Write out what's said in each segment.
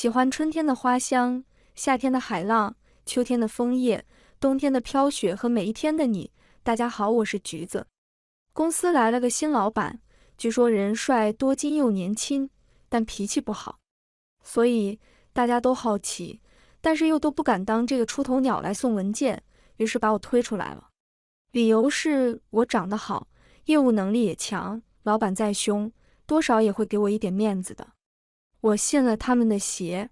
喜欢春天的花香，夏天的海浪，秋天的枫叶，冬天的飘雪和每一天的你。大家好，我是橘子。公司来了个新老板，据说人帅多金又年轻，但脾气不好，所以大家都好奇，但是又都不敢当这个出头鸟来送文件，于是把我推出来了。理由是我长得好，业务能力也强，老板再凶，多少也会给我一点面子的。我信了他们的邪，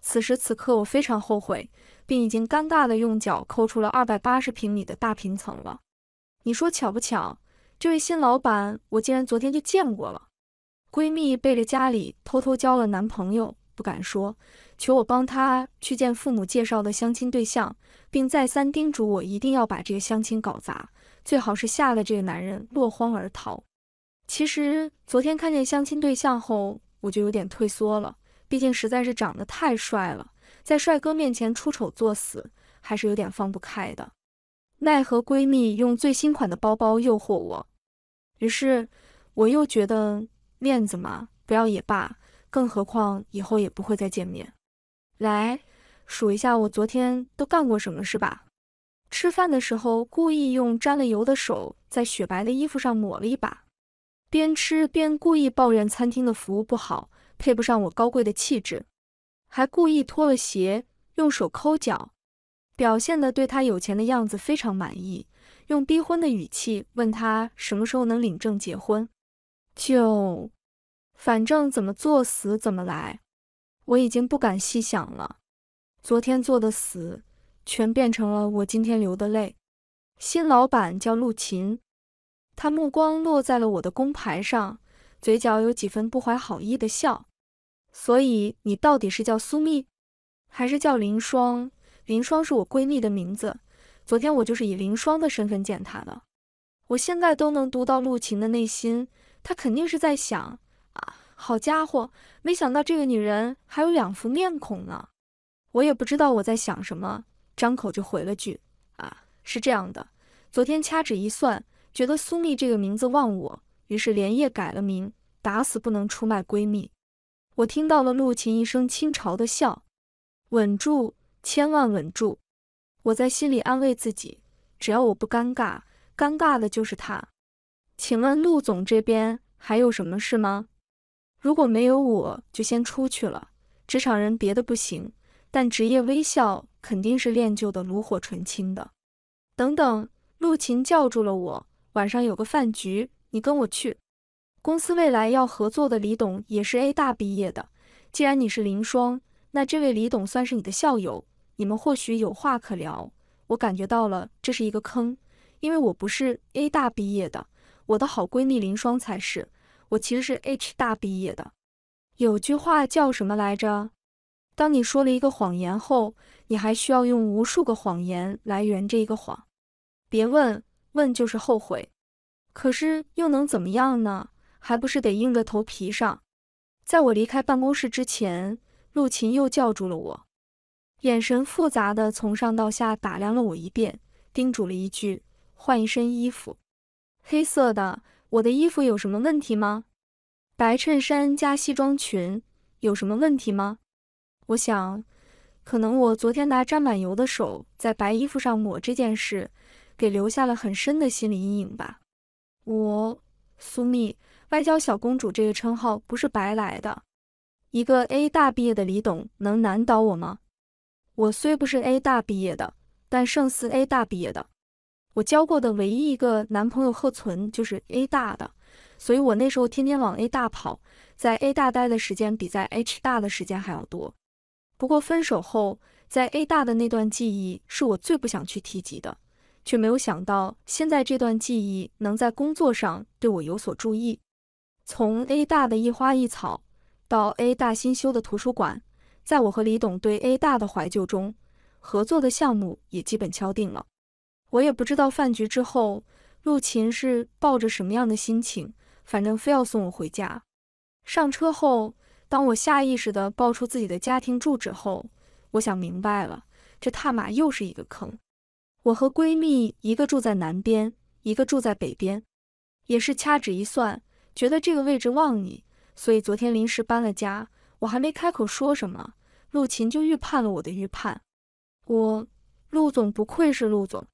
此时此刻我非常后悔，并已经尴尬地用脚抠出了二百八十平米的大平层了。你说巧不巧？这位新老板我竟然昨天就见过了。闺蜜背着家里偷偷交了男朋友，不敢说，求我帮她去见父母介绍的相亲对象，并再三叮嘱我一定要把这个相亲搞砸，最好是吓得这个男人落荒而逃。其实昨天看见相亲对象后。我就有点退缩了，毕竟实在是长得太帅了，在帅哥面前出丑作死，还是有点放不开的。奈何闺蜜用最新款的包包诱惑我，于是我又觉得面子嘛，不要也罢，更何况以后也不会再见面。来数一下我昨天都干过什么事吧：吃饭的时候故意用沾了油的手在雪白的衣服上抹了一把。边吃边故意抱怨餐厅的服务不好，配不上我高贵的气质，还故意脱了鞋用手抠脚，表现的对他有钱的样子非常满意，用逼婚的语气问他什么时候能领证结婚，就反正怎么作死怎么来，我已经不敢细想了。昨天做的死，全变成了我今天流的泪。新老板叫陆琴。他目光落在了我的工牌上，嘴角有几分不怀好意的笑。所以你到底是叫苏密，还是叫林霜？林霜是我闺蜜的名字。昨天我就是以林霜的身份见她的。我现在都能读到陆晴的内心，她肯定是在想啊，好家伙，没想到这个女人还有两副面孔呢。我也不知道我在想什么，张口就回了句啊，是这样的，昨天掐指一算。觉得苏密这个名字忘我，于是连夜改了名，打死不能出卖闺蜜。我听到了陆晴一声轻嘲的笑，稳住，千万稳住！我在心里安慰自己，只要我不尴尬，尴尬的就是他。请问陆总这边还有什么事吗？如果没有，我就先出去了。职场人别的不行，但职业微笑肯定是练就的炉火纯青的。等等，陆晴叫住了我。晚上有个饭局，你跟我去。公司未来要合作的李董也是 A 大毕业的。既然你是林双，那这位李董算是你的校友，你们或许有话可聊。我感觉到了，这是一个坑，因为我不是 A 大毕业的，我的好闺蜜林双才是。我其实是 H 大毕业的。有句话叫什么来着？当你说了一个谎言后，你还需要用无数个谎言来圆这一个谎。别问。问就是后悔，可是又能怎么样呢？还不是得硬着头皮上。在我离开办公室之前，陆晴又叫住了我，眼神复杂的从上到下打量了我一遍，叮嘱了一句：“换一身衣服，黑色的。”我的衣服有什么问题吗？白衬衫加西装裙有什么问题吗？我想，可能我昨天拿沾满油的手在白衣服上抹这件事。给留下了很深的心理阴影吧。我苏蜜，外交小公主这个称号不是白来的。一个 A 大毕业的李董能难倒我吗？我虽不是 A 大毕业的，但胜似 A 大毕业的。我交过的唯一一个男朋友贺存就是 A 大的，所以我那时候天天往 A 大跑，在 A 大待的时间比在 H 大的时间还要多。不过分手后，在 A 大的那段记忆是我最不想去提及的。却没有想到，现在这段记忆能在工作上对我有所注意。从 A 大的一花一草到 A 大新修的图书馆，在我和李董对 A 大的怀旧中，合作的项目也基本敲定了。我也不知道饭局之后陆琴是抱着什么样的心情，反正非要送我回家。上车后，当我下意识地报出自己的家庭住址后，我想明白了，这踏马又是一个坑。我和闺蜜一个住在南边，一个住在北边，也是掐指一算，觉得这个位置旺你，所以昨天临时搬了家。我还没开口说什么，陆琴就预判了我的预判。我陆总不愧是陆总，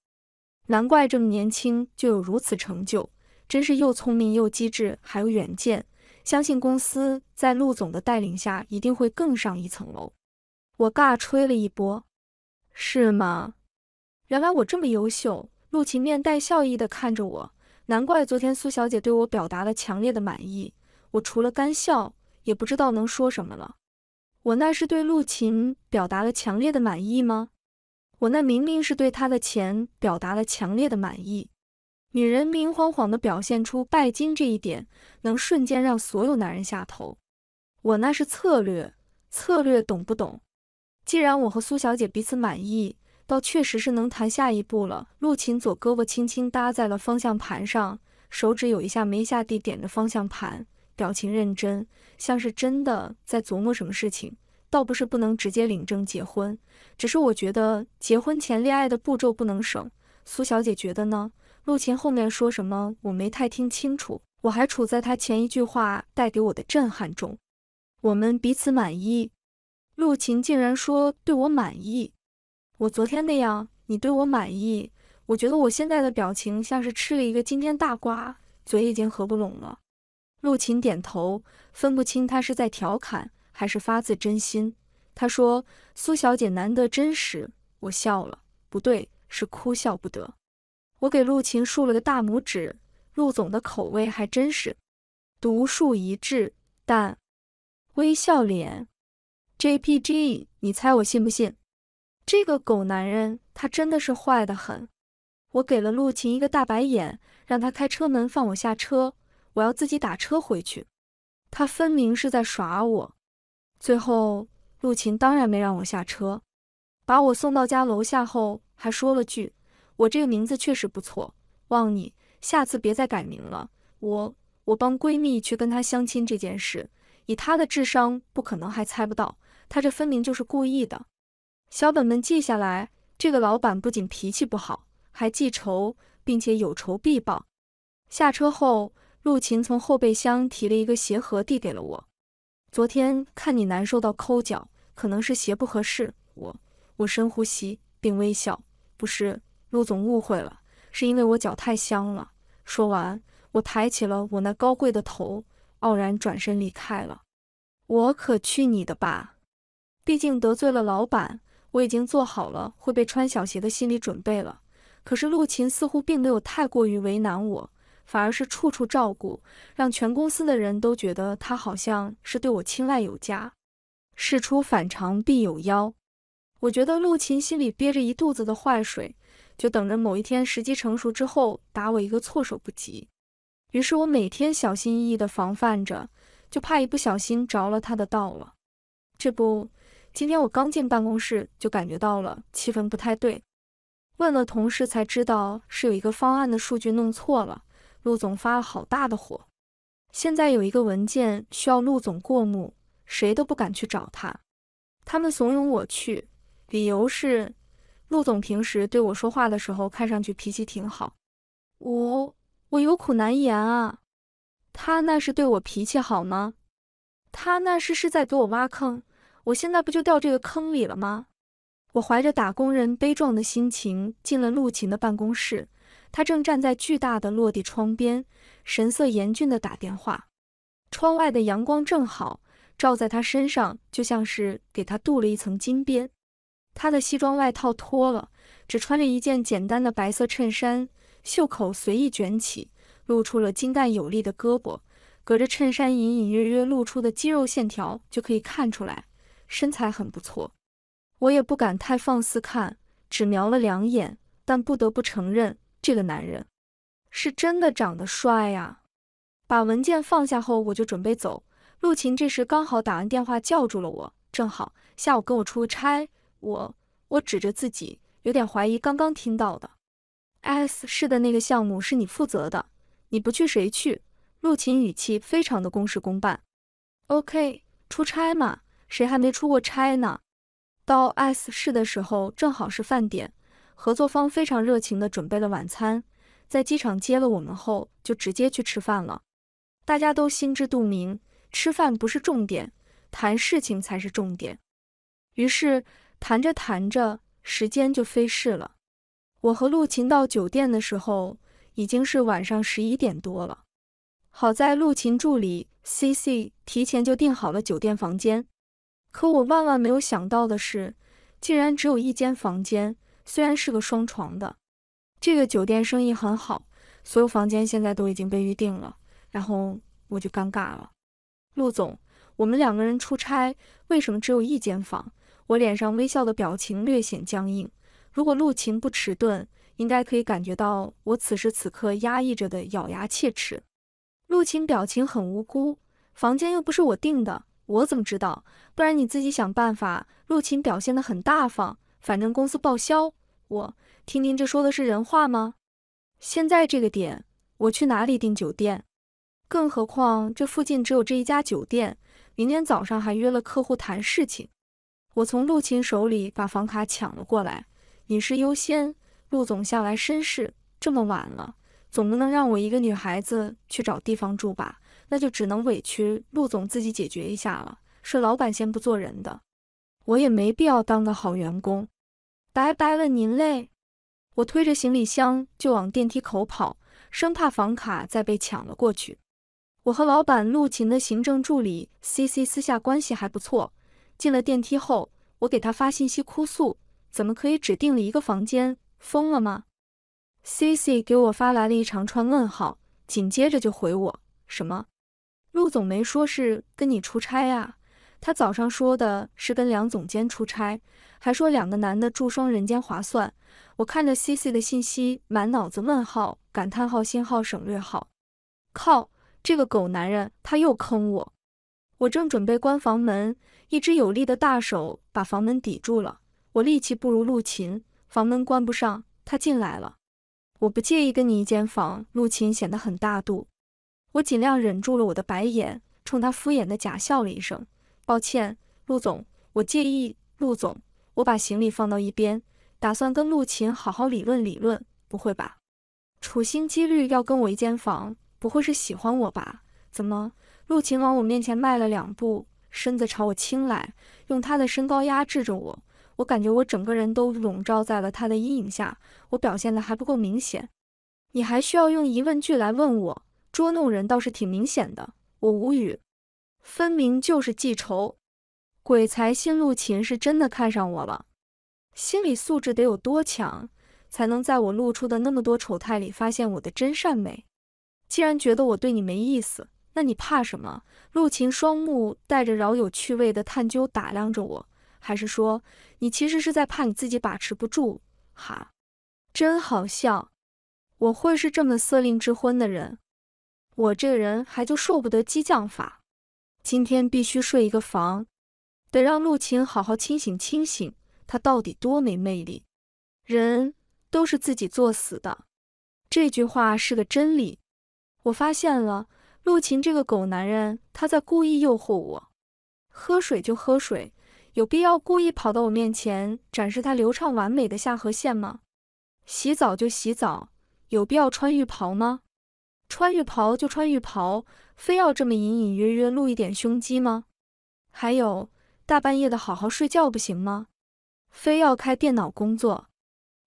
难怪这么年轻就有如此成就，真是又聪明又机智，还有远见。相信公司在陆总的带领下，一定会更上一层楼。我尬吹了一波，是吗？原来我这么优秀，陆晴面带笑意地看着我，难怪昨天苏小姐对我表达了强烈的满意。我除了干笑也不知道能说什么了。我那是对陆晴表达了强烈的满意吗？我那明明是对她的钱表达了强烈的满意。女人明晃晃地表现出拜金这一点，能瞬间让所有男人下头。我那是策略，策略懂不懂？既然我和苏小姐彼此满意。倒确实是能谈下一步了。陆琴左胳膊轻轻搭在了方向盘上，手指有一下没下地点着方向盘，表情认真，像是真的在琢磨什么事情。倒不是不能直接领证结婚，只是我觉得结婚前恋爱的步骤不能省。苏小姐觉得呢？陆琴后面说什么我没太听清楚，我还处在她前一句话带给我的震撼中。我们彼此满意。陆琴竟然说对我满意。我昨天那样，你对我满意？我觉得我现在的表情像是吃了一个惊天大瓜，嘴已经合不拢了。陆晴点头，分不清他是在调侃还是发自真心。他说：“苏小姐难得真实。”我笑了，不对，是哭笑不得。我给陆晴竖了个大拇指。陆总的口味还真是独树一帜，但微笑脸 J P G，你猜我信不信？这个狗男人，他真的是坏的很。我给了陆晴一个大白眼，让他开车门放我下车，我要自己打车回去。他分明是在耍我。最后，陆晴当然没让我下车，把我送到家楼下后，还说了句：“我这个名字确实不错，望你下次别再改名了。”我我帮闺蜜去跟她相亲这件事，以她的智商，不可能还猜不到。她这分明就是故意的。小本本记下来，这个老板不仅脾气不好，还记仇，并且有仇必报。下车后，陆琴从后备箱提了一个鞋盒，递给了我。昨天看你难受到抠脚，可能是鞋不合适。我我深呼吸，并微笑，不是，陆总误会了，是因为我脚太香了。说完，我抬起了我那高贵的头，傲然转身离开了。我可去你的吧，毕竟得罪了老板。我已经做好了会被穿小鞋的心理准备了，可是陆琴似乎并没有太过于为难我，反而是处处照顾，让全公司的人都觉得他好像是对我青睐有加。事出反常必有妖，我觉得陆琴心里憋着一肚子的坏水，就等着某一天时机成熟之后打我一个措手不及。于是我每天小心翼翼的防范着，就怕一不小心着了他的道了。这不。今天我刚进办公室，就感觉到了气氛不太对。问了同事才知道，是有一个方案的数据弄错了，陆总发了好大的火。现在有一个文件需要陆总过目，谁都不敢去找他。他们怂恿我去，理由是陆总平时对我说话的时候看上去脾气挺好。我我有苦难言啊！他那是对我脾气好吗？他那是是在给我挖坑。我现在不就掉这个坑里了吗？我怀着打工人悲壮的心情进了陆琴的办公室，他正站在巨大的落地窗边，神色严峻地打电话。窗外的阳光正好照在他身上，就像是给他镀了一层金边。他的西装外套脱了，只穿着一件简单的白色衬衫，袖口随意卷起，露出了精干有力的胳膊。隔着衬衫隐隐约约露出的肌肉线条就可以看出来。身材很不错，我也不敢太放肆看，只瞄了两眼。但不得不承认，这个男人是真的长得帅呀。把文件放下后，我就准备走。陆晴这时刚好打完电话，叫住了我。正好下午跟我出差，我我指着自己，有点怀疑刚刚听到的。S 市的那个项目是你负责的，你不去谁去？陆晴语气非常的公事公办。OK，出差嘛。谁还没出过差呢？到 S 市的时候正好是饭点，合作方非常热情的准备了晚餐，在机场接了我们后就直接去吃饭了。大家都心知肚明，吃饭不是重点，谈事情才是重点。于是谈着谈着，时间就飞逝了。我和陆琴到酒店的时候已经是晚上十一点多了。好在陆琴助理 C C 提前就订好了酒店房间。可我万万没有想到的是，竟然只有一间房间，虽然是个双床的。这个酒店生意很好，所有房间现在都已经被预定了。然后我就尴尬了，陆总，我们两个人出差，为什么只有一间房？我脸上微笑的表情略显僵硬，如果陆晴不迟钝，应该可以感觉到我此时此刻压抑着的咬牙切齿。陆晴表情很无辜，房间又不是我订的。我怎么知道？不然你自己想办法。陆琴表现的很大方，反正公司报销。我听您这说的是人话吗？现在这个点，我去哪里订酒店？更何况这附近只有这一家酒店。明天早上还约了客户谈事情。我从陆琴手里把房卡抢了过来。女士优先，陆总向来绅士。这么晚了，总不能让我一个女孩子去找地方住吧？那就只能委屈陆总自己解决一下了。是老板先不做人的，我也没必要当个好员工。拜拜了，您嘞！我推着行李箱就往电梯口跑，生怕房卡再被抢了过去。我和老板陆琴的行政助理 C C 私下关系还不错。进了电梯后，我给他发信息哭诉：怎么可以只订了一个房间？疯了吗？C C 给我发来了一长串问号，紧接着就回我：什么？陆总没说是跟你出差呀，他早上说的是跟梁总监出差，还说两个男的住双人间划算。我看着 C C 的信息，满脑子问号、感叹号、星号、省略号。靠，这个狗男人，他又坑我！我正准备关房门，一只有力的大手把房门抵住了。我力气不如陆秦，房门关不上，他进来了。我不介意跟你一间房，陆秦显得很大度。我尽量忍住了我的白眼，冲他敷衍的假笑了一声。抱歉，陆总，我介意。陆总，我把行李放到一边，打算跟陆晴好好理论理论。不会吧，处心积虑要跟我一间房，不会是喜欢我吧？怎么？陆晴往我面前迈了两步，身子朝我倾来，用他的身高压制着我。我感觉我整个人都笼罩在了他的阴影下。我表现的还不够明显？你还需要用疑问句来问我？捉弄人倒是挺明显的，我无语，分明就是记仇。鬼才信陆秦是真的看上我了，心理素质得有多强，才能在我露出的那么多丑态里发现我的真善美？既然觉得我对你没意思，那你怕什么？陆秦双目带着饶有趣味的探究打量着我，还是说你其实是在怕你自己把持不住？哈，真好笑，我会是这么色令智昏的人？我这个人还就受不得激将法，今天必须睡一个房，得让陆琴好好清醒清醒，他到底多没魅力。人都是自己作死的，这句话是个真理，我发现了。陆琴这个狗男人，他在故意诱惑我。喝水就喝水，有必要故意跑到我面前展示他流畅完美的下颌线吗？洗澡就洗澡，有必要穿浴袍吗？穿浴袍就穿浴袍，非要这么隐隐约约露一点胸肌吗？还有大半夜的，好好睡觉不行吗？非要开电脑工作？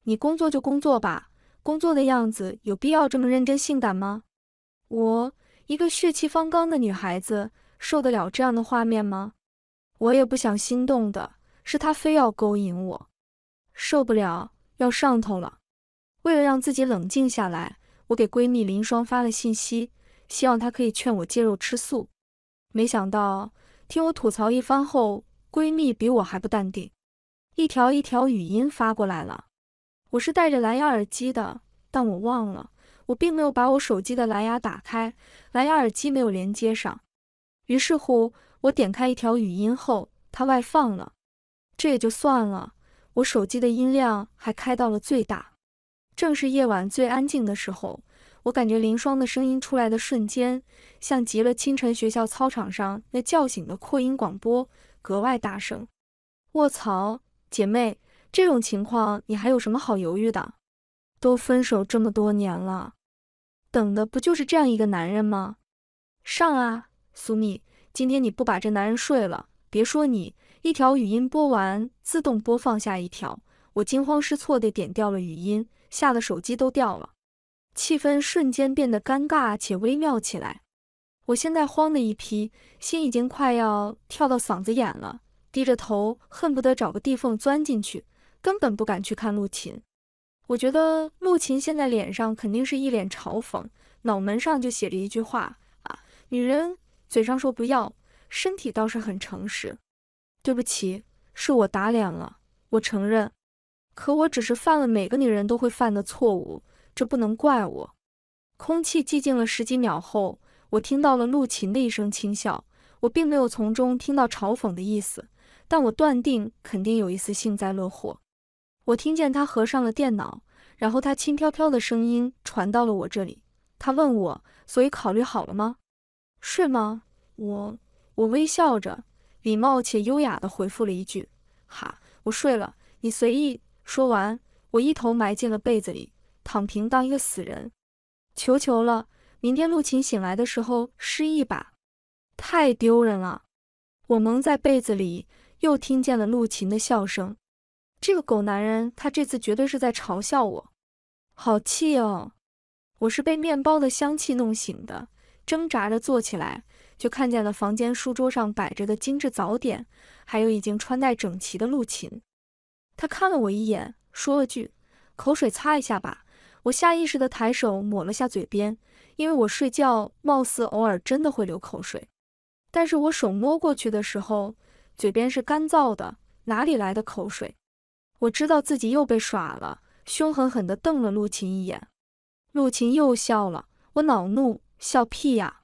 你工作就工作吧，工作的样子有必要这么认真性感吗？我一个血气方刚的女孩子，受得了这样的画面吗？我也不想心动的，是他非要勾引我，受不了，要上头了。为了让自己冷静下来。我给闺蜜林双发了信息，希望她可以劝我戒肉吃素。没想到听我吐槽一番后，闺蜜比我还不淡定，一条一条语音发过来了。我是戴着蓝牙耳机的，但我忘了我并没有把我手机的蓝牙打开，蓝牙耳机没有连接上。于是乎，我点开一条语音后，它外放了。这也就算了，我手机的音量还开到了最大。正是夜晚最安静的时候，我感觉林霜的声音出来的瞬间，像极了清晨学校操场上那叫醒的扩音广播，格外大声。卧槽，姐妹，这种情况你还有什么好犹豫的？都分手这么多年了，等的不就是这样一个男人吗？上啊，苏蜜，今天你不把这男人睡了，别说你。一条语音播完，自动播放下一条。我惊慌失措地点掉了语音。吓得手机都掉了，气氛瞬间变得尴尬且微妙起来。我现在慌的一批，心已经快要跳到嗓子眼了，低着头恨不得找个地缝钻进去，根本不敢去看陆琴。我觉得陆琴现在脸上肯定是一脸嘲讽，脑门上就写着一句话啊：女人嘴上说不要，身体倒是很诚实。对不起，是我打脸了，我承认。可我只是犯了每个女人都会犯的错误，这不能怪我。空气寂静了十几秒后，我听到了陆晴的一声轻笑。我并没有从中听到嘲讽的意思，但我断定肯定有一丝幸灾乐祸。我听见他合上了电脑，然后他轻飘飘的声音传到了我这里。他问我：“所以考虑好了吗？”睡吗？我我微笑着，礼貌且优雅地回复了一句：“哈，我睡了，你随意。”说完，我一头埋进了被子里，躺平当一个死人。求求了，明天陆琴醒来的时候失忆吧，太丢人了。我蒙在被子里，又听见了陆琴的笑声。这个狗男人，他这次绝对是在嘲笑我，好气哦！我是被面包的香气弄醒的，挣扎着坐起来，就看见了房间书桌上摆着的精致早点，还有已经穿戴整齐的陆琴。他看了我一眼，说了句：“口水擦一下吧。”我下意识地抬手抹了下嘴边，因为我睡觉貌似偶尔真的会流口水。但是我手摸过去的时候，嘴边是干燥的，哪里来的口水？我知道自己又被耍了，凶狠狠地瞪了陆晴一眼。陆晴又笑了，我恼怒：“笑屁呀！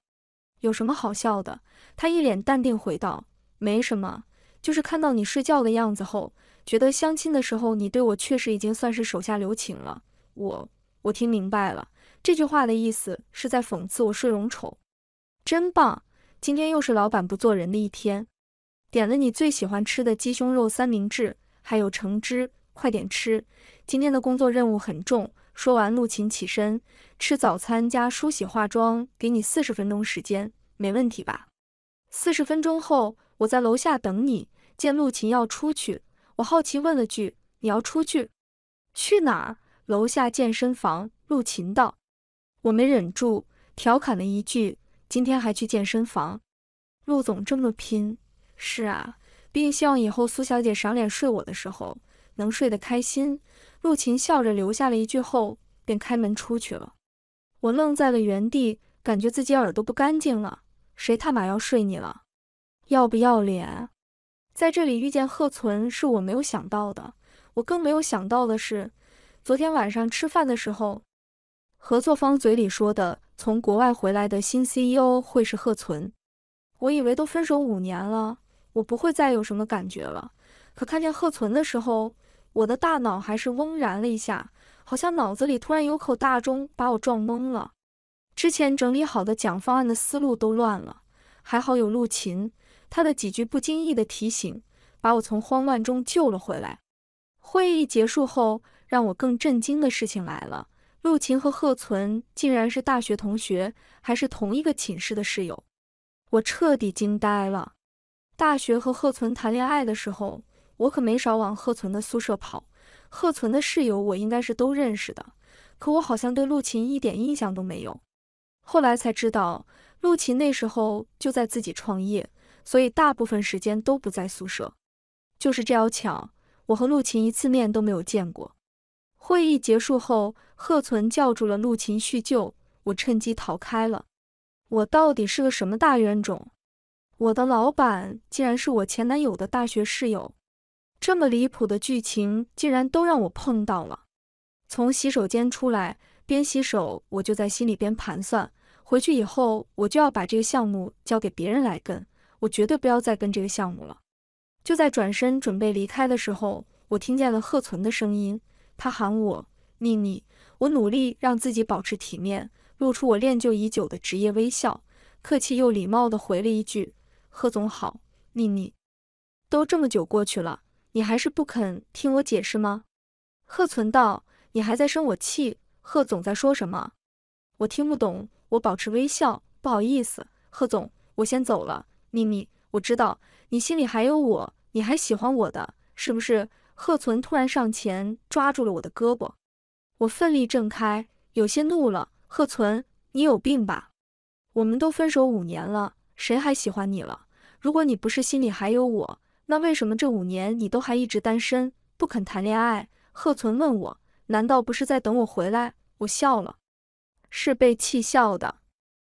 有什么好笑的？”他一脸淡定回道：“没什么，就是看到你睡觉的样子后。”觉得相亲的时候，你对我确实已经算是手下留情了。我我听明白了这句话的意思，是在讽刺我睡容丑，真棒！今天又是老板不做人的一天。点了你最喜欢吃的鸡胸肉三明治，还有橙汁，快点吃。今天的工作任务很重。说完，陆晴起身吃早餐加梳洗化妆，给你四十分钟时间，没问题吧？四十分钟后，我在楼下等你。见陆晴要出去。我好奇问了句：“你要出去？去哪儿？”楼下健身房。陆琴道。我没忍住，调侃了一句：“今天还去健身房？”陆总这么拼，是啊，并希望以后苏小姐赏脸睡我的时候能睡得开心。陆琴笑着留下了一句后，便开门出去了。我愣在了原地，感觉自己耳朵不干净了。谁他妈要睡你了？要不要脸？在这里遇见贺存是我没有想到的，我更没有想到的是，昨天晚上吃饭的时候，合作方嘴里说的从国外回来的新 CEO 会是贺存。我以为都分手五年了，我不会再有什么感觉了。可看见贺存的时候，我的大脑还是嗡然了一下，好像脑子里突然有口大钟把我撞懵了。之前整理好的讲方案的思路都乱了，还好有陆琴，他的几句不经意的提醒，把我从慌乱中救了回来。会议结束后，让我更震惊的事情来了：陆晴和贺存竟然是大学同学，还是同一个寝室的室友，我彻底惊呆了。大学和贺存谈恋爱的时候，我可没少往贺存的宿舍跑，贺存的室友我应该是都认识的，可我好像对陆晴一点印象都没有。后来才知道，陆晴那时候就在自己创业。所以大部分时间都不在宿舍，就是这样巧，我和陆晴一次面都没有见过。会议结束后，贺存叫住了陆晴叙旧，我趁机逃开了。我到底是个什么大冤种？我的老板竟然是我前男友的大学室友，这么离谱的剧情竟然都让我碰到了。从洗手间出来，边洗手我就在心里边盘算，回去以后我就要把这个项目交给别人来跟。我绝对不要再跟这个项目了。就在转身准备离开的时候，我听见了贺存的声音，他喊我“妮妮”。我努力让自己保持体面，露出我练就已久的职业微笑，客气又礼貌地回了一句：“贺总好，妮妮。”都这么久过去了，你还是不肯听我解释吗？贺存道：“你还在生我气？”贺总在说什么？我听不懂。我保持微笑，不好意思，贺总，我先走了。秘密，我知道你心里还有我，你还喜欢我的，是不是？贺存突然上前抓住了我的胳膊，我奋力挣开，有些怒了。贺存，你有病吧？我们都分手五年了，谁还喜欢你了？如果你不是心里还有我，那为什么这五年你都还一直单身，不肯谈恋爱？贺存问我，难道不是在等我回来？我笑了，是被气笑的，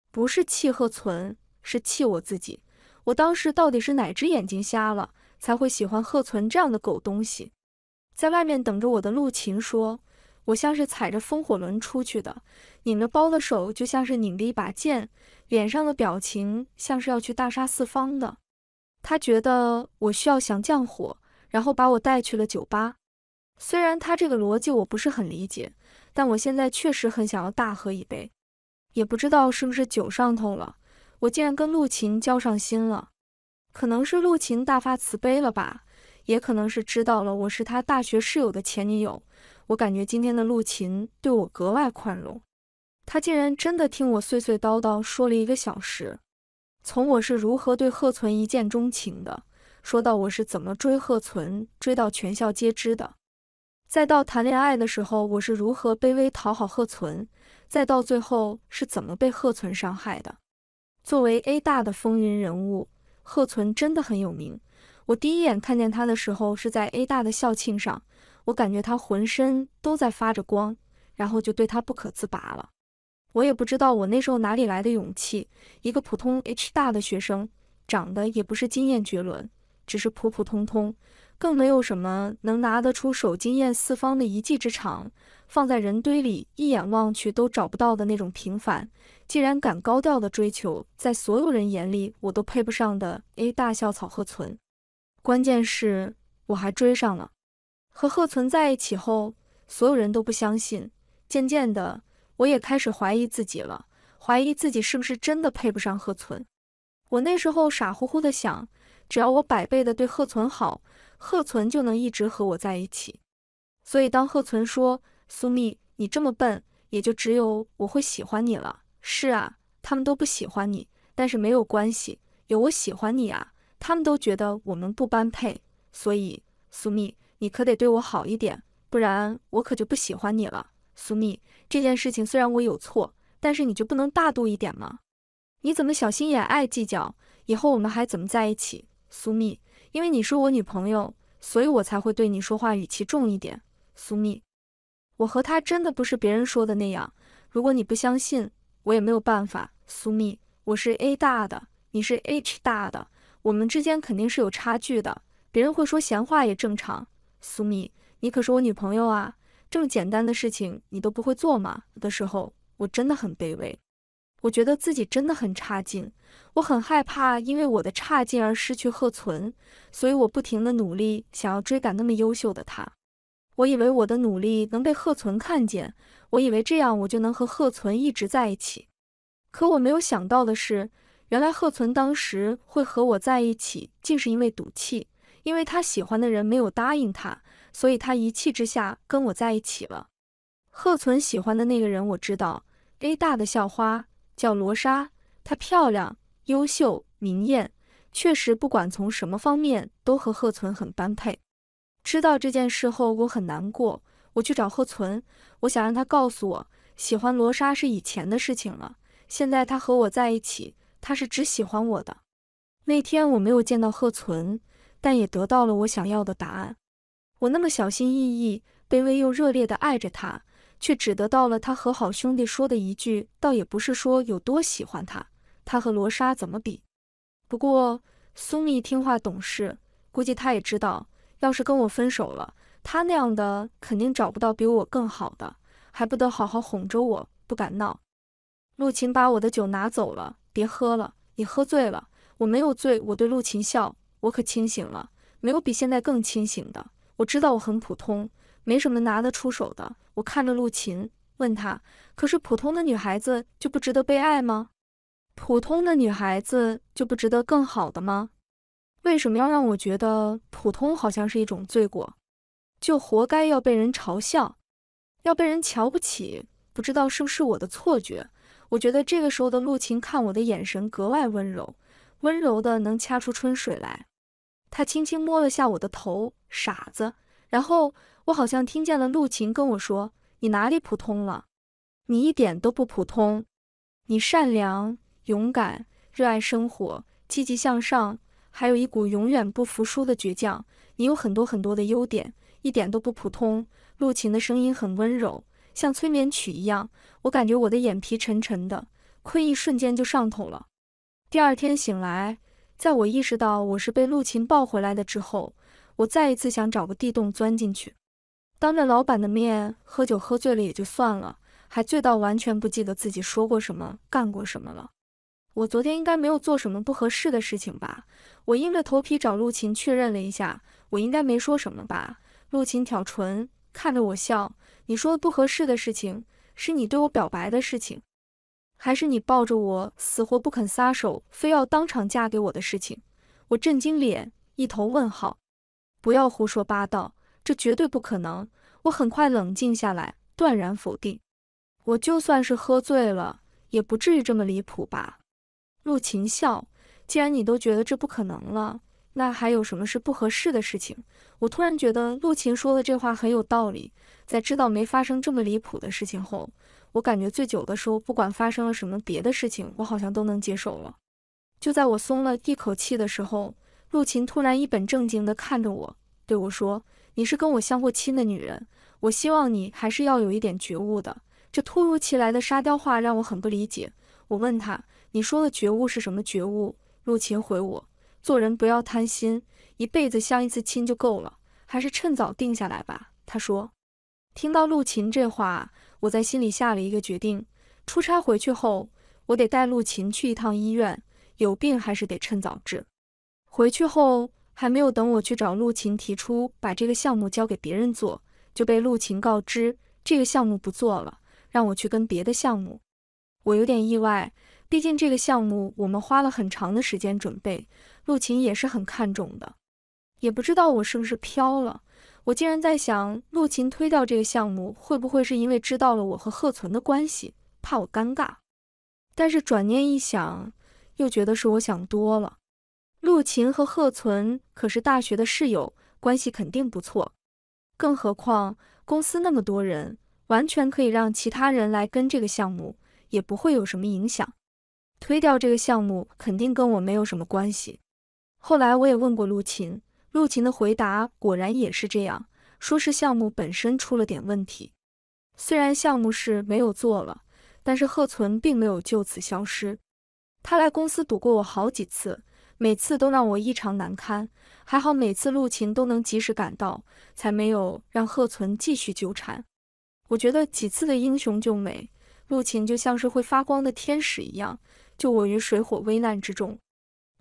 不是气贺存，是气我自己。我当时到底是哪只眼睛瞎了，才会喜欢贺存这样的狗东西？在外面等着我的陆晴说，我像是踩着风火轮出去的，拧着包的手就像是拧着一把剑，脸上的表情像是要去大杀四方的。他觉得我需要降降火，然后把我带去了酒吧。虽然他这个逻辑我不是很理解，但我现在确实很想要大喝一杯，也不知道是不是酒上头了。我竟然跟陆琴交上心了，可能是陆琴大发慈悲了吧，也可能是知道了我是他大学室友的前女友。我感觉今天的陆琴对我格外宽容，他竟然真的听我碎碎叨叨说了一个小时，从我是如何对贺存一见钟情的，说到我是怎么追贺存，追到全校皆知的，再到谈恋爱的时候我是如何卑微讨好贺存，再到最后是怎么被贺存伤害的。作为 A 大的风云人物，贺存真的很有名。我第一眼看见他的时候是在 A 大的校庆上，我感觉他浑身都在发着光，然后就对他不可自拔了。我也不知道我那时候哪里来的勇气。一个普通 H 大的学生，长得也不是惊艳绝伦，只是普普通通。更没有什么能拿得出手惊艳四方的一技之长，放在人堆里一眼望去都找不到的那种平凡。既然敢高调的追求，在所有人眼里我都配不上的 A 大校草贺存，关键是我还追上了。和贺存在一起后，所有人都不相信，渐渐的我也开始怀疑自己了，怀疑自己是不是真的配不上贺存。我那时候傻乎乎的想，只要我百倍的对贺存好。贺存就能一直和我在一起，所以当贺存说：“苏蜜，你这么笨，也就只有我会喜欢你了。”是啊，他们都不喜欢你，但是没有关系，有我喜欢你啊。他们都觉得我们不般配，所以苏蜜，你可得对我好一点，不然我可就不喜欢你了。苏蜜，这件事情虽然我有错，但是你就不能大度一点吗？你怎么小心眼，爱计较？以后我们还怎么在一起，苏蜜？因为你是我女朋友，所以我才会对你说话语气重一点，苏密。我和他真的不是别人说的那样。如果你不相信，我也没有办法。苏密，我是 A 大的，你是 H 大的，我们之间肯定是有差距的。别人会说闲话也正常。苏密，你可是我女朋友啊，这么简单的事情你都不会做吗？的时候，我真的很卑微。我觉得自己真的很差劲，我很害怕因为我的差劲而失去贺存，所以我不停的努力想要追赶那么优秀的他。我以为我的努力能被贺存看见，我以为这样我就能和贺存一直在一起。可我没有想到的是，原来贺存当时会和我在一起，竟是因为赌气，因为他喜欢的人没有答应他，所以他一气之下跟我在一起了。贺存喜欢的那个人我知道，A 大的校花。叫罗莎，她漂亮、优秀、明艳，确实不管从什么方面都和贺存很般配。知道这件事后，我很难过。我去找贺存，我想让他告诉我，喜欢罗莎是以前的事情了，现在他和我在一起，他是只喜欢我的。那天我没有见到贺存，但也得到了我想要的答案。我那么小心翼翼、卑微又热烈地爱着他。却只得到了他和好兄弟说的一句，倒也不是说有多喜欢他，他和罗莎怎么比？不过苏米听话懂事，估计他也知道，要是跟我分手了，他那样的肯定找不到比我更好的，还不得好好哄着我，不敢闹。陆晴把我的酒拿走了，别喝了，你喝醉了。我没有醉，我对陆晴笑，我可清醒了，没有比现在更清醒的。我知道我很普通。没什么拿得出手的，我看着陆晴，问他：“可是普通的女孩子就不值得被爱吗？普通的女孩子就不值得更好的吗？为什么要让我觉得普通好像是一种罪过，就活该要被人嘲笑，要被人瞧不起？”不知道是不是我的错觉，我觉得这个时候的陆晴看我的眼神格外温柔，温柔的能掐出春水来。他轻轻摸了下我的头，傻子，然后。我好像听见了陆晴跟我说：“你哪里普通了？你一点都不普通。你善良、勇敢、热爱生活、积极向上，还有一股永远不服输的倔强。你有很多很多的优点，一点都不普通。”陆晴的声音很温柔，像催眠曲一样，我感觉我的眼皮沉沉的，困意瞬间就上头了。第二天醒来，在我意识到我是被陆晴抱回来的之后，我再一次想找个地洞钻进去。当着老板的面喝酒喝醉了也就算了，还醉到完全不记得自己说过什么、干过什么了。我昨天应该没有做什么不合适的事情吧？我硬着头皮找陆晴确认了一下，我应该没说什么吧？陆晴挑唇看着我笑：“你说不合适的事情，是你对我表白的事情，还是你抱着我死活不肯撒手，非要当场嫁给我的事情？”我震惊脸，一头问号。不要胡说八道！这绝对不可能！我很快冷静下来，断然否定。我就算是喝醉了，也不至于这么离谱吧？陆晴笑，既然你都觉得这不可能了，那还有什么是不合适的事情？我突然觉得陆晴说的这话很有道理。在知道没发生这么离谱的事情后，我感觉醉酒的时候，不管发生了什么别的事情，我好像都能接受了。就在我松了一口气的时候，陆晴突然一本正经地看着我，对我说。你是跟我相过亲的女人，我希望你还是要有一点觉悟的。这突如其来的沙雕话让我很不理解。我问他，你说的觉悟是什么觉悟？陆琴回我，做人不要贪心，一辈子相一次亲就够了，还是趁早定下来吧。他说，听到陆琴这话，我在心里下了一个决定。出差回去后，我得带陆琴去一趟医院，有病还是得趁早治。回去后。还没有等我去找陆晴提出把这个项目交给别人做，就被陆晴告知这个项目不做了，让我去跟别的项目。我有点意外，毕竟这个项目我们花了很长的时间准备，陆晴也是很看重的。也不知道我是不是飘了，我竟然在想陆晴推掉这个项目会不会是因为知道了我和贺存的关系，怕我尴尬。但是转念一想，又觉得是我想多了。陆秦和贺存可是大学的室友，关系肯定不错。更何况公司那么多人，完全可以让其他人来跟这个项目，也不会有什么影响。推掉这个项目肯定跟我没有什么关系。后来我也问过陆秦，陆秦的回答果然也是这样说，是项目本身出了点问题。虽然项目是没有做了，但是贺存并没有就此消失，他来公司堵过我好几次。每次都让我异常难堪，还好每次陆琴都能及时赶到，才没有让贺存继续纠缠。我觉得几次的英雄救美，陆琴就像是会发光的天使一样，救我于水火危难之中，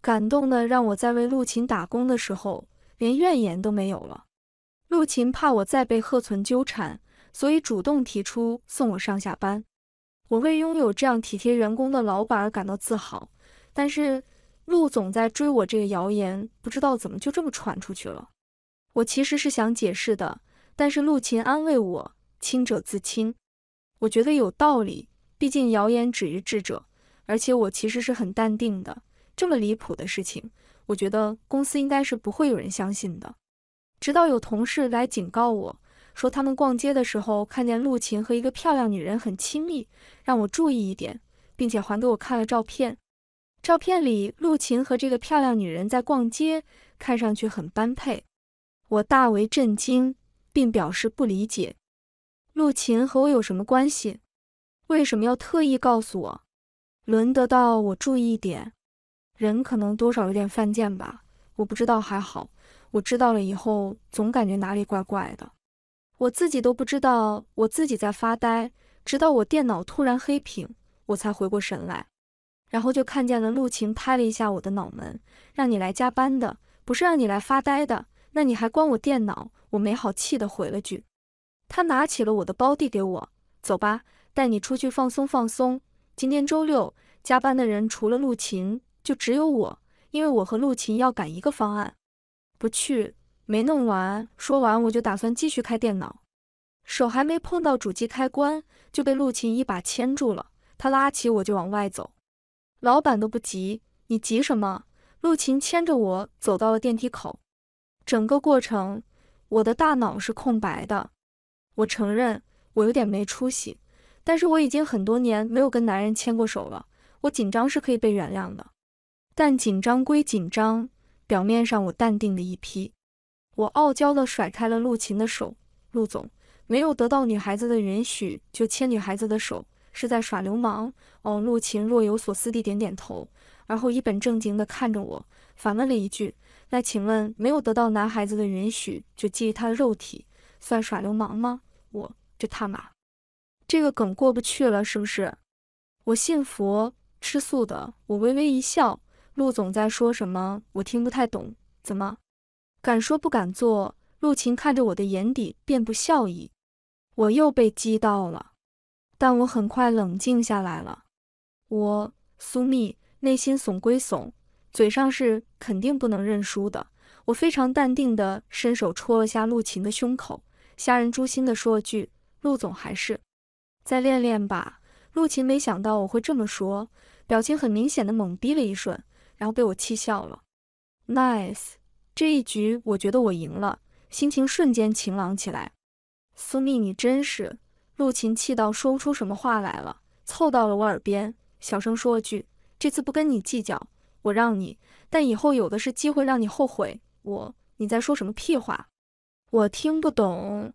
感动的让我在为陆琴打工的时候连怨言都没有了。陆琴怕我再被贺存纠缠，所以主动提出送我上下班。我为拥有这样体贴员工的老板而感到自豪，但是。陆总在追我这个谣言，不知道怎么就这么传出去了。我其实是想解释的，但是陆琴安慰我：“清者自清。”我觉得有道理，毕竟谣言止于智者。而且我其实是很淡定的，这么离谱的事情，我觉得公司应该是不会有人相信的。直到有同事来警告我说，他们逛街的时候看见陆琴和一个漂亮女人很亲密，让我注意一点，并且还给我看了照片。照片里，陆晴和这个漂亮女人在逛街，看上去很般配。我大为震惊，并表示不理解：陆晴和我有什么关系？为什么要特意告诉我？轮得到我注意一点？人可能多少有点犯贱吧？我不知道还好，我知道了以后，总感觉哪里怪怪的。我自己都不知道，我自己在发呆，直到我电脑突然黑屏，我才回过神来。然后就看见了陆晴拍了一下我的脑门，让你来加班的，不是让你来发呆的。那你还关我电脑？我没好气的回了句。他拿起了我的包递给我，走吧，带你出去放松放松。今天周六，加班的人除了陆晴，就只有我，因为我和陆晴要赶一个方案。不去，没弄完。说完我就打算继续开电脑，手还没碰到主机开关，就被陆晴一把牵住了。他拉起我就往外走。老板都不急，你急什么？陆晴牵着我走到了电梯口，整个过程我的大脑是空白的。我承认我有点没出息，但是我已经很多年没有跟男人牵过手了。我紧张是可以被原谅的，但紧张归紧张，表面上我淡定的一批。我傲娇的甩开了陆晴的手。陆总没有得到女孩子的允许就牵女孩子的手。是在耍流氓哦，陆晴若有所思地点点头，而后一本正经地看着我，反问了一句：“那请问，没有得到男孩子的允许就觊觎他的肉体，算耍流氓吗？”我这他妈，这个梗过不去了是不是？我信佛，吃素的。我微微一笑。陆总在说什么？我听不太懂。怎么？敢说不敢做？陆晴看着我的眼底遍布笑意，我又被激到了。但我很快冷静下来了，我苏密内心怂归怂，嘴上是肯定不能认输的。我非常淡定的伸手戳了下陆琴的胸口，虾人诛心的说了句：“陆总还是再练练吧。”陆琴没想到我会这么说，表情很明显的懵逼了一瞬，然后被我气笑了。Nice，这一局我觉得我赢了，心情瞬间晴朗起来。苏密，你真是。陆琴气到说不出什么话来了，凑到了我耳边，小声说了句：“这次不跟你计较，我让你，但以后有的是机会让你后悔。”我，你在说什么屁话？我听不懂。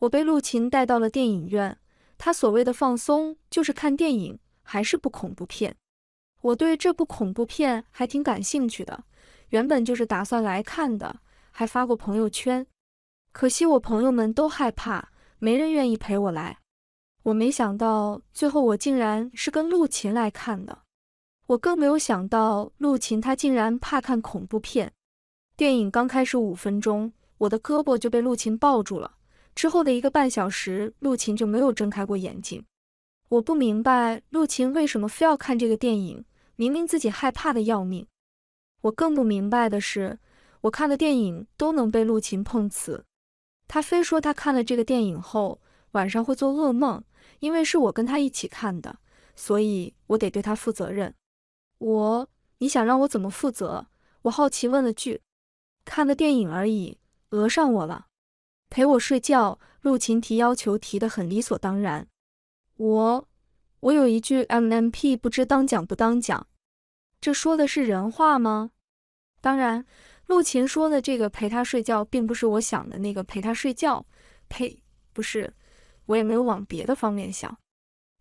我被陆琴带到了电影院，他所谓的放松就是看电影，还是部恐怖片。我对这部恐怖片还挺感兴趣的，原本就是打算来看的，还发过朋友圈。可惜我朋友们都害怕。没人愿意陪我来，我没想到最后我竟然是跟陆琴来看的，我更没有想到陆琴她竟然怕看恐怖片。电影刚开始五分钟，我的胳膊就被陆琴抱住了，之后的一个半小时，陆琴就没有睁开过眼睛。我不明白陆琴为什么非要看这个电影，明明自己害怕的要命。我更不明白的是，我看的电影都能被陆琴碰瓷。他非说他看了这个电影后晚上会做噩梦，因为是我跟他一起看的，所以我得对他负责任。我，你想让我怎么负责？我好奇问了句，看个电影而已，讹上我了，陪我睡觉。陆晴提要求提得很理所当然。我，我有一句 MMP 不知当讲不当讲，这说的是人话吗？当然。陆晴说的这个陪他睡觉，并不是我想的那个陪他睡觉。呸，不是，我也没有往别的方面想。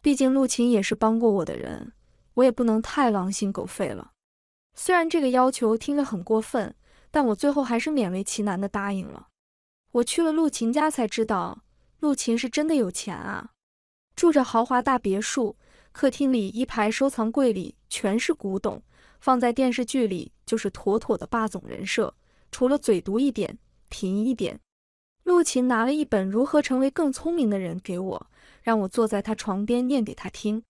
毕竟陆晴也是帮过我的人，我也不能太狼心狗肺了。虽然这个要求听着很过分，但我最后还是勉为其难的答应了。我去了陆晴家，才知道陆晴是真的有钱啊，住着豪华大别墅，客厅里一排收藏柜里全是古董。放在电视剧里就是妥妥的霸总人设，除了嘴毒一点、贫一点。陆晴拿了一本《如何成为更聪明的人》给我，让我坐在他床边念给他听。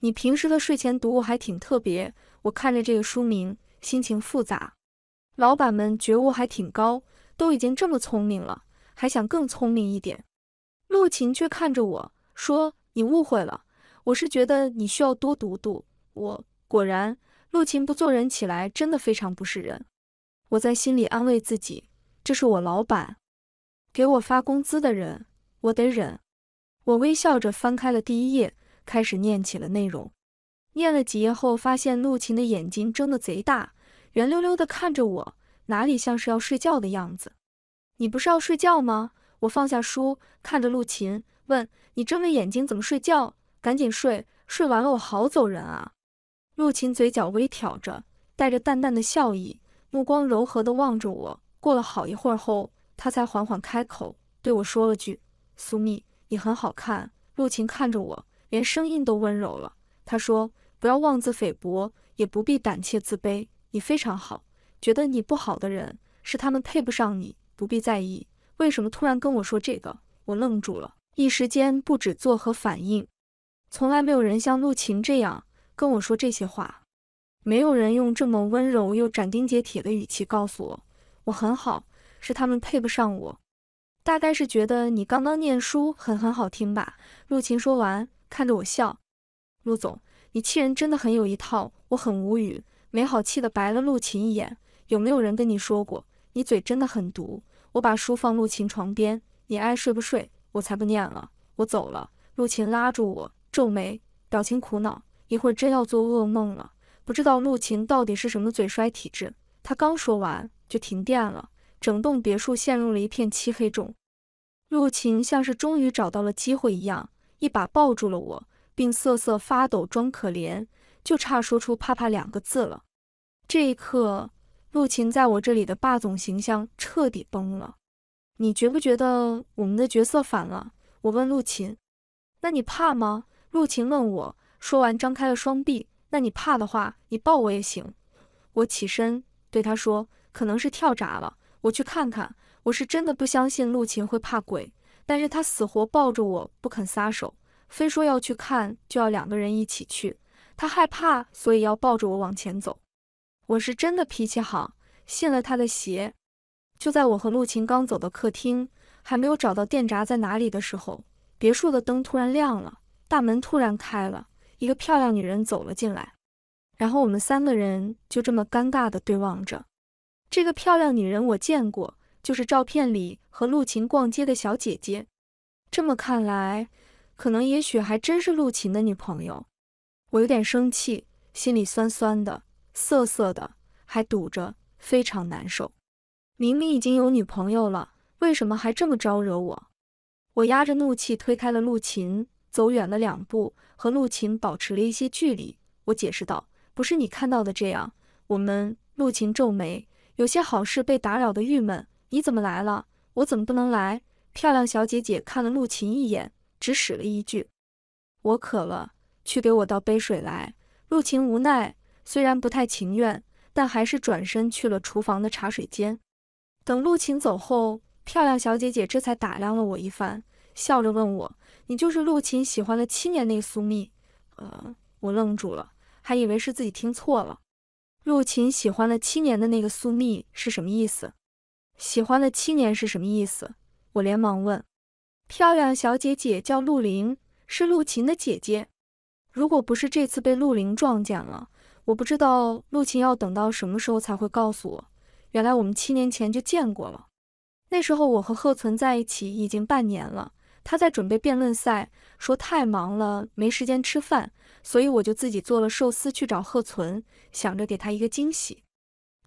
你平时的睡前读物还挺特别。我看着这个书名，心情复杂。老板们觉悟还挺高，都已经这么聪明了，还想更聪明一点。陆晴却看着我说：“你误会了，我是觉得你需要多读读。”我果然。陆晴不做人起来，真的非常不是人。我在心里安慰自己，这是我老板，给我发工资的人，我得忍。我微笑着翻开了第一页，开始念起了内容。念了几页后，发现陆晴的眼睛睁得贼大，圆溜溜的看着我，哪里像是要睡觉的样子？你不是要睡觉吗？我放下书，看着陆晴问：“你睁着眼睛怎么睡觉？赶紧睡，睡完了我好走人啊。”陆晴嘴角微挑着，带着淡淡的笑意，目光柔和地望着我。过了好一会儿后，他才缓缓开口，对我说了句：“苏秘，你很好看。”陆晴看着我，连声音都温柔了。他说：“不要妄自菲薄，也不必胆怯自卑，你非常好。觉得你不好的人，是他们配不上你，不必在意。”为什么突然跟我说这个？我愣住了，一时间不知作何反应。从来没有人像陆晴这样。跟我说这些话，没有人用这么温柔又斩钉截铁的语气告诉我，我很好，是他们配不上我。大概是觉得你刚刚念书很很好听吧。陆晴说完，看着我笑。陆总，你气人真的很有一套，我很无语，没好气的白了陆晴一眼。有没有人跟你说过，你嘴真的很毒？我把书放陆晴床边，你爱睡不睡，我才不念了，我走了。陆晴拉住我，皱眉，表情苦恼。一会儿真要做噩梦了，不知道陆晴到底是什么嘴衰体质。他刚说完就停电了，整栋别墅陷入了一片漆黑中。陆晴像是终于找到了机会一样，一把抱住了我，并瑟瑟发抖，装可怜，就差说出怕怕两个字了。这一刻，陆晴在我这里的霸总形象彻底崩了。你觉不觉得我们的角色反了？我问陆晴。那你怕吗？陆晴问我。说完，张开了双臂。那你怕的话，你抱我也行。我起身对他说：“可能是跳闸了，我去看看。”我是真的不相信陆晴会怕鬼，但是他死活抱着我不肯撒手，非说要去看就要两个人一起去。他害怕，所以要抱着我往前走。我是真的脾气好，信了他的邪。就在我和陆晴刚走到客厅，还没有找到电闸在哪里的时候，别墅的灯突然亮了，大门突然开了。一个漂亮女人走了进来，然后我们三个人就这么尴尬的对望着。这个漂亮女人我见过，就是照片里和陆琴逛街的小姐姐。这么看来，可能也许还真是陆琴的女朋友。我有点生气，心里酸酸的、涩涩的，还堵着，非常难受。明明已经有女朋友了，为什么还这么招惹我？我压着怒气推开了陆琴，走远了两步。和陆晴保持了一些距离，我解释道：“不是你看到的这样。”我们陆晴皱眉，有些好事被打扰的郁闷。你怎么来了？我怎么不能来？漂亮小姐姐看了陆晴一眼，只使了一句：“我渴了，去给我倒杯水来。”陆晴无奈，虽然不太情愿，但还是转身去了厨房的茶水间。等陆晴走后，漂亮小姐姐这才打量了我一番，笑着问我。你就是陆琴喜欢了七年那个苏密？呃，我愣住了，还以为是自己听错了。陆琴喜欢了七年的那个苏密是什么意思？喜欢了七年是什么意思？我连忙问。漂亮小姐姐叫陆琳，是陆琴的姐姐。如果不是这次被陆琳撞见了，我不知道陆琴要等到什么时候才会告诉我。原来我们七年前就见过了。那时候我和贺存在一起已经半年了。他在准备辩论赛，说太忙了，没时间吃饭，所以我就自己做了寿司去找贺存，想着给他一个惊喜。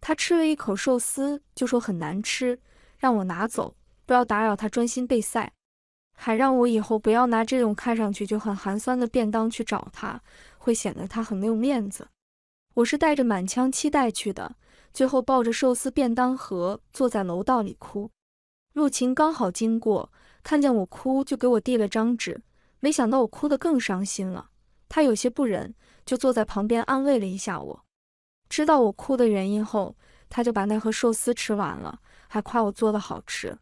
他吃了一口寿司，就说很难吃，让我拿走，不要打扰他专心备赛，还让我以后不要拿这种看上去就很寒酸的便当去找他，会显得他很没有面子。我是带着满腔期待去的，最后抱着寿司便当盒坐在楼道里哭。陆晴刚好经过。看见我哭，就给我递了张纸，没想到我哭得更伤心了。他有些不忍，就坐在旁边安慰了一下我。知道我哭的原因后，他就把那盒寿司吃完了，还夸我做的好吃。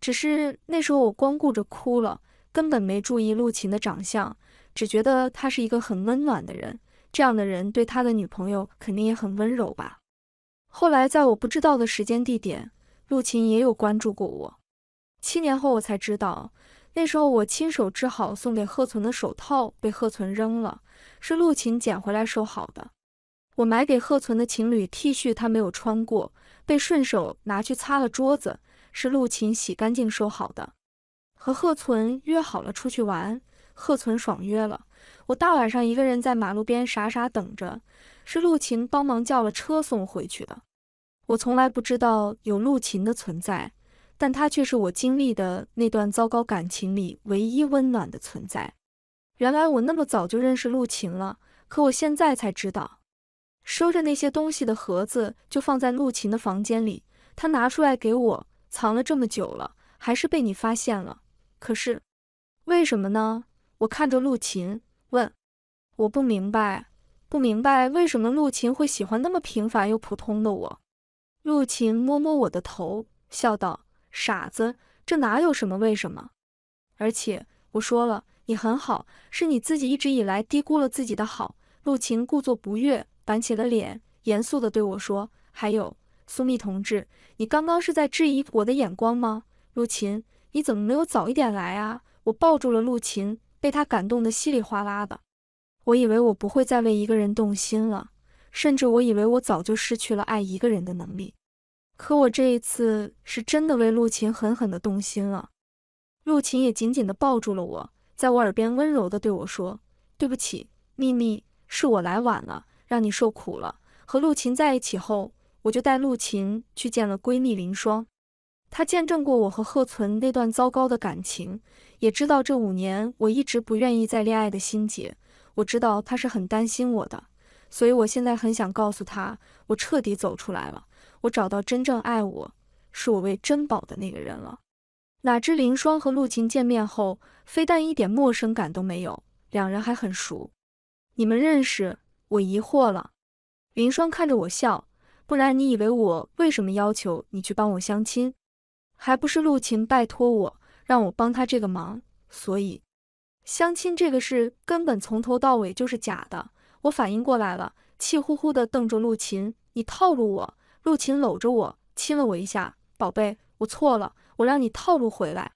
只是那时候我光顾着哭了，根本没注意陆琴的长相，只觉得他是一个很温暖的人。这样的人对他的女朋友肯定也很温柔吧？后来在我不知道的时间地点，陆琴也有关注过我。七年后，我才知道，那时候我亲手织好送给贺存的手套被贺存扔了，是陆晴捡回来收好的。我买给贺存的情侣 T 恤，他没有穿过，被顺手拿去擦了桌子，是陆晴洗干净收好的。和贺存约好了出去玩，贺存爽约了，我大晚上一个人在马路边傻傻等着，是陆晴帮忙叫了车送回去的。我从来不知道有陆晴的存在。但他却是我经历的那段糟糕感情里唯一温暖的存在。原来我那么早就认识陆晴了，可我现在才知道，收着那些东西的盒子就放在陆晴的房间里。他拿出来给我，藏了这么久了，还是被你发现了。可是为什么呢？我看着陆晴问，我不明白，不明白为什么陆晴会喜欢那么平凡又普通的我。陆晴摸摸我的头，笑道。傻子，这哪有什么为什么？而且我说了，你很好，是你自己一直以来低估了自己的好。陆晴故作不悦，板起了脸，严肃地对我说：“还有，苏密同志，你刚刚是在质疑我的眼光吗？”陆晴，你怎么没有早一点来啊？我抱住了陆晴，被他感动得稀里哗啦的。我以为我不会再为一个人动心了，甚至我以为我早就失去了爱一个人的能力。可我这一次是真的为陆晴狠狠的动心了，陆晴也紧紧的抱住了我，在我耳边温柔的对我说：“对不起，秘密是我来晚了，让你受苦了。”和陆晴在一起后，我就带陆晴去见了闺蜜林霜，她见证过我和贺存那段糟糕的感情，也知道这五年我一直不愿意再恋爱的心结。我知道她是很担心我的，所以我现在很想告诉她，我彻底走出来了。我找到真正爱我是我为珍宝的那个人了。哪知林霜和陆晴见面后，非但一点陌生感都没有，两人还很熟。你们认识？我疑惑了。林霜看着我笑，不然你以为我为什么要求你去帮我相亲？还不是陆晴拜托我，让我帮他这个忙。所以，相亲这个事根本从头到尾就是假的。我反应过来了，气呼呼地瞪着陆晴：“你套路我！”陆晴搂着我，亲了我一下：“宝贝，我错了，我让你套路回来。”